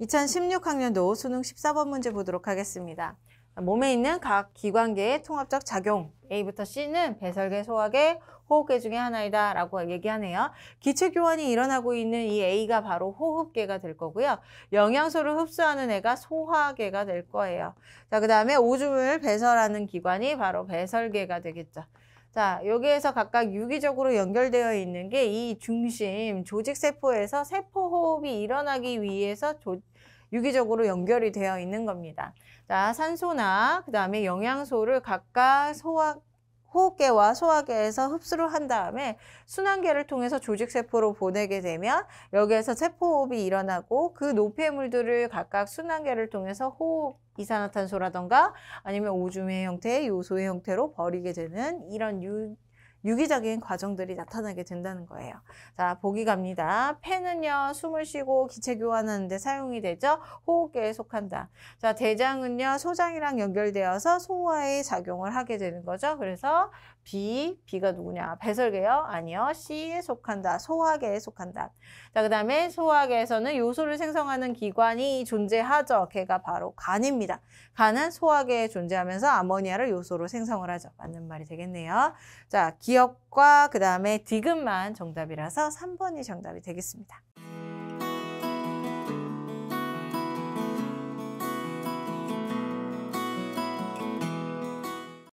2016학년도 수능 14번 문제 보도록 하겠습니다. 몸에 있는 각 기관계의 통합적 작용 A부터 C는 배설계, 소화계, 호흡계 중에 하나이다 라고 얘기하네요. 기체 교환이 일어나고 있는 이 A가 바로 호흡계가 될 거고요. 영양소를 흡수하는 애가 소화계가 될 거예요. 자, 그 다음에 오줌을 배설하는 기관이 바로 배설계가 되겠죠. 자, 여기에서 각각 유기적으로 연결되어 있는 게 이 중심, 조직세포에서 세포호흡이 일어나기 위해서 조, 유기적으로 연결이 되어 있는 겁니다. 자, 산소나 그 다음에 영양소를 각각 소화, 호흡계와 소화계에서 흡수를 한 다음에 순환계를 통해서 조직세포로 보내게 되면 여기에서 세포호흡이 일어나고 그 노폐물들을 각각 순환계를 통해서 호흡 이산화탄소라던가 아니면 오줌의 형태의 요소의 형태로 버리게 되는 이런 유, 유기적인 과정들이 나타나게 된다는 거예요. 자, 보기 갑니다. 폐는요, 숨을 쉬고 기체 교환하는데 사용이 되죠. 호흡계에 속한다. 자, 대장은요, 소장이랑 연결되어서 소화에 작용을 하게 되는 거죠. 그래서 B, B가 누구냐? 배설계요? 아니요. C에 속한다. 소화계에 속한다. 자, 그 다음에 소화계에서는 요소를 생성하는 기관이 존재하죠. 걔가 바로 간입니다. 간은 소화계에 존재하면서 아모니아를 요소로 생성을 하죠. 맞는 말이 되겠네요. 자, 기 기억과 그 다음에 디귿만 정답이라서 3번이 정답이 되겠습니다.